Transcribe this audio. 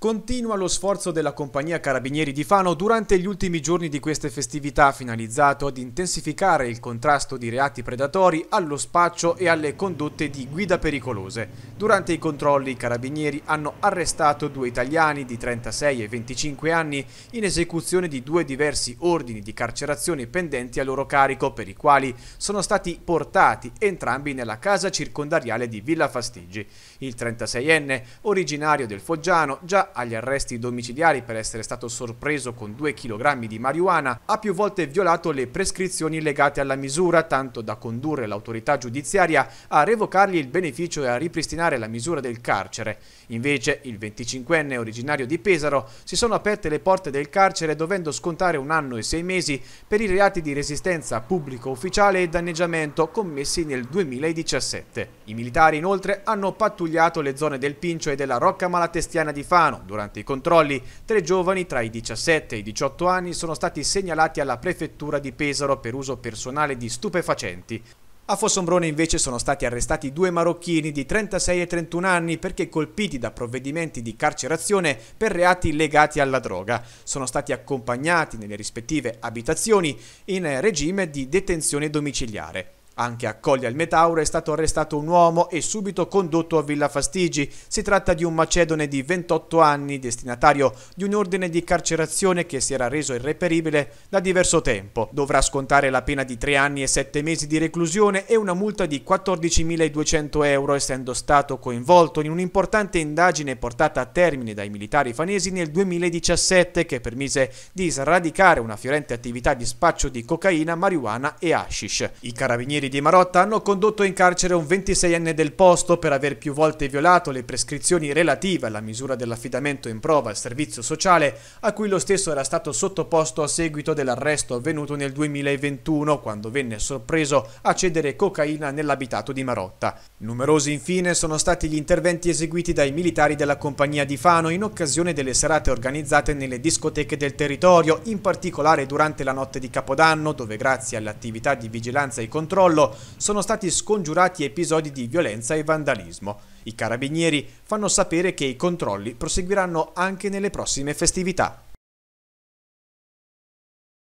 Continua lo sforzo della compagnia Carabinieri di Fano durante gli ultimi giorni di queste festività finalizzato ad intensificare il contrasto di reati predatori allo spaccio e alle condotte di guida pericolose. Durante i controlli i carabinieri hanno arrestato due italiani di 36 e 25 anni in esecuzione di due diversi ordini di carcerazione pendenti a loro carico per i quali sono stati portati entrambi nella casa circondariale di Villa Fastigi. Il 36enne, originario del Foggiano, già agli arresti domiciliari per essere stato sorpreso con 2 kg di marijuana, ha più volte violato le prescrizioni legate alla misura, tanto da condurre l'autorità giudiziaria a revocargli il beneficio e a ripristinare la misura del carcere. Invece, il 25enne originario di Pesaro si sono aperte le porte del carcere dovendo scontare un anno e sei mesi per i reati di resistenza pubblico ufficiale e danneggiamento commessi nel 2017. I militari inoltre hanno pattugliato le zone del Pincio e della Rocca Malatestiana di Fano, Durante i controlli, tre giovani tra i 17 e i 18 anni sono stati segnalati alla prefettura di Pesaro per uso personale di stupefacenti. A Fossombrone invece sono stati arrestati due marocchini di 36 e 31 anni perché colpiti da provvedimenti di carcerazione per reati legati alla droga. Sono stati accompagnati nelle rispettive abitazioni in regime di detenzione domiciliare. Anche a Colli al Metauro è stato arrestato un uomo e subito condotto a Villa Fastigi. Si tratta di un macedone di 28 anni, destinatario di un ordine di carcerazione che si era reso irreperibile da diverso tempo. Dovrà scontare la pena di 3 anni e 7 mesi di reclusione e una multa di 14.200 euro, essendo stato coinvolto in un'importante indagine portata a termine dai militari fanesi nel 2017 che permise di sradicare una fiorente attività di spaccio di cocaina, marijuana e hashish. I carabinieri Carabinieri di Marotta hanno condotto in carcere un 26enne del posto per aver più volte violato le prescrizioni relative alla misura dell'affidamento in prova al servizio sociale a cui lo stesso era stato sottoposto a seguito dell'arresto avvenuto nel 2021 quando venne sorpreso a cedere cocaina nell'abitato di Marotta. Numerosi infine sono stati gli interventi eseguiti dai militari della compagnia di Fano in occasione delle serate organizzate nelle discoteche del territorio, in particolare durante la notte di Capodanno dove grazie all'attività di vigilanza e controllo controllo sono stati scongiurati episodi di violenza e vandalismo. I carabinieri fanno sapere che i controlli proseguiranno anche nelle prossime festività.